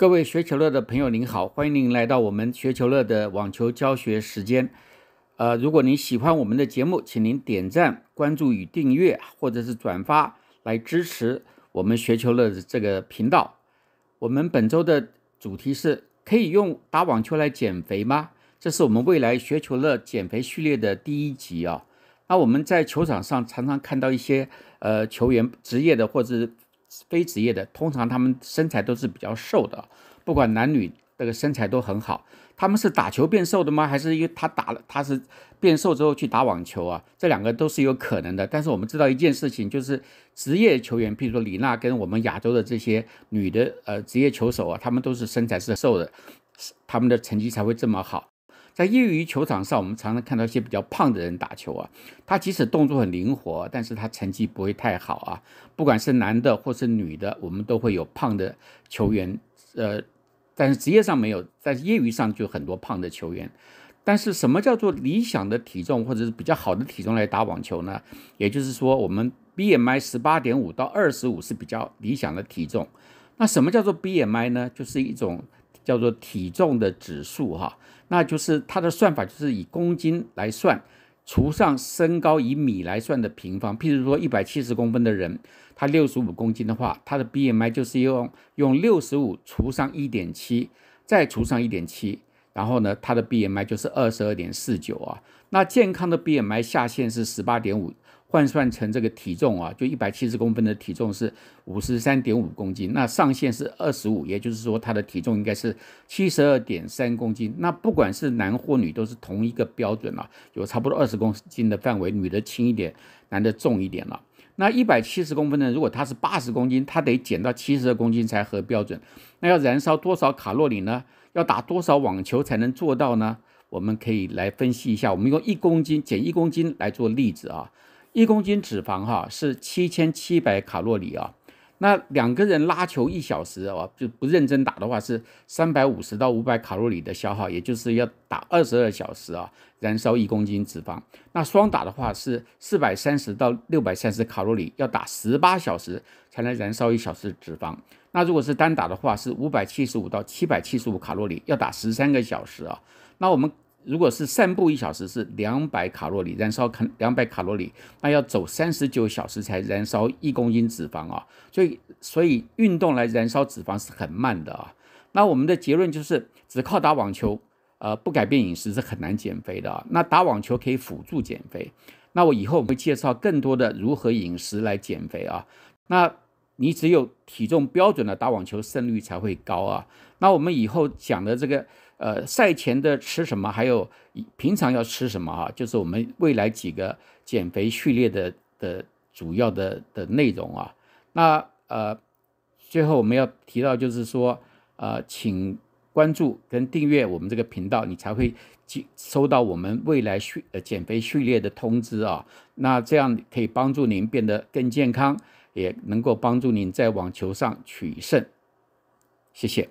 各位学球乐的朋友，您好，欢迎您来到我们学球乐的网球教学时间。呃，如果您喜欢我们的节目，请您点赞、关注与订阅，或者是转发来支持我们学球乐的这个频道。我们本周的主题是可以用打网球来减肥吗？这是我们未来学球乐减肥序列的第一集啊。那我们在球场上常常看到一些呃球员，职业的或者。非职业的，通常他们身材都是比较瘦的，不管男女，那个身材都很好。他们是打球变瘦的吗？还是因为他打了，他是变瘦之后去打网球啊？这两个都是有可能的。但是我们知道一件事情，就是职业球员，譬如说李娜跟我们亚洲的这些女的呃职业球手啊，他们都是身材是瘦的，他们的成绩才会这么好。在业余球场上，我们常常看到一些比较胖的人打球啊。他即使动作很灵活，但是他成绩不会太好啊。不管是男的或是女的，我们都会有胖的球员，呃，但是职业上没有，在业余上就很多胖的球员。但是什么叫做理想的体重或者是比较好的体重来打网球呢？也就是说，我们 BMI 十八点五到二十五是比较理想的体重。那什么叫做 BMI 呢？就是一种。叫做体重的指数哈，那就是它的算法就是以公斤来算，除上身高以米来算的平方。譬如说一百七十公分的人，他六十五公斤的话，他的 B M I 就是用用六十五除上一点七，再除上一点七，然后呢，他的 B M I 就是二十二点四九啊。那健康的 B M I 下限是十八点五。换算成这个体重啊，就一百七十公分的体重是五十三点五公斤，那上限是二十五，也就是说他的体重应该是七十二点三公斤。那不管是男或女都是同一个标准了，有差不多二十公斤的范围，女的轻一点，男的重一点了。那一百七十公分呢？如果他是八十公斤，他得减到七十公斤才合标准。那要燃烧多少卡路里呢？要打多少网球才能做到呢？我们可以来分析一下，我们用一公斤减一公斤来做例子啊。一公斤脂肪哈是七千七百卡路里啊，那两个人拉球一小时啊就不认真打的话是三百五十到五百卡路里的消耗，也就是要打二十二小时啊燃烧一公斤脂肪。那双打的话是四百三十到六百三十卡路里，要打十八小时才能燃烧一小时脂肪。那如果是单打的话是五百七十五到七百七十五卡路里，要打十三个小时啊。那我们。如果是散步一小时是两百卡路里燃烧卡两百卡路里，那要走三十九小时才燃烧一公斤脂肪啊！所以所以运动来燃烧脂肪是很慢的啊！那我们的结论就是，只靠打网球，呃，不改变饮食是很难减肥的啊！那打网球可以辅助减肥，那我以后我会介绍更多的如何饮食来减肥啊！那。你只有体重标准的打网球胜率才会高啊。那我们以后讲的这个，呃，赛前的吃什么，还有平常要吃什么啊，就是我们未来几个减肥序列的的主要的的内容啊。那呃，最后我们要提到就是说，呃，请关注跟订阅我们这个频道，你才会收到我们未来训呃减肥序列的通知啊。那这样可以帮助您变得更健康。也能够帮助您在网球上取胜。谢谢。